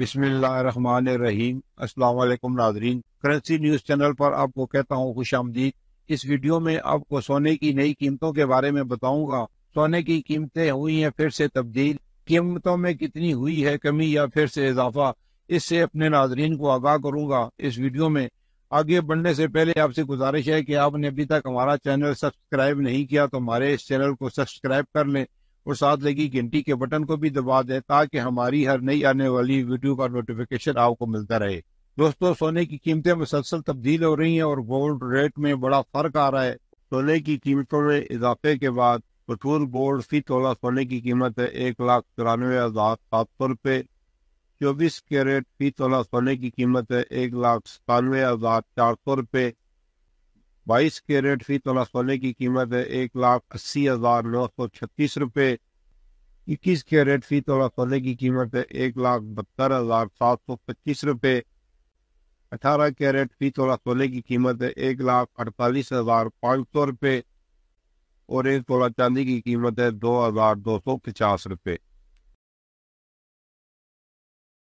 बिस्मिल्लाहिर्रहमानिर्रहीम अस्सलाम वालेकुम नाजरीन करेंसी न्यूज चैनल पर आपको कहता हूँ खुश आमदीद इस वीडियो में आपको सोने की नई कीमतों के बारे में बताऊंगा सोने की कीमतें हुई हैं फिर से तब्दील कीमतों में कितनी हुई है कमी या फिर से इजाफा इससे अपने नाजरीन को आगाह करूंगा इस वीडियो में आगे बढ़ने से पहले आपसे गुजारिश है कि आपने अभी तक हमारा चैनल सब्सक्राइब नहीं किया तो हमारे इस चैनल को सब्सक्राइब कर लें और साथ लगी घंटी के बटन को भी दबा दें ताकि हमारी हर नई आने वाली वीडियो का नोटिफिकेशन आपको मिलता रहे दोस्तों सोने की कीमतें मुसलसल तब्दील हो रही हैं और गोल्ड रेट में बड़ा फर्क आ रहा है सोने की कीमतों में इजाफे के बाद पेट्रोल गोल्ड फी तोला सोने की कीमत है एक लाख तिरानवे हजार सात सौ रुपये चौबीस कैरेट फी तोला सोने की कीमत है एक लाख सतानवे हजार चार सौ रुपये बाईस कैरेट फी तोला सोने की कीमत है एक लाख अस्सी हजार नौ सौ छत्तीस रुपये इक्कीस कैरेट फी तोला सोने की कीमत है एक लाख बहत्तर हजार सात सौ पच्चीस रुपये अठारह कैरेट फी तोला सोने की कीमत है एक लाख अड़तालीस हजार पाँच सौ रुपये और एक तोला चांदी की कीमत है दो हजार दो सौ पचास रुपये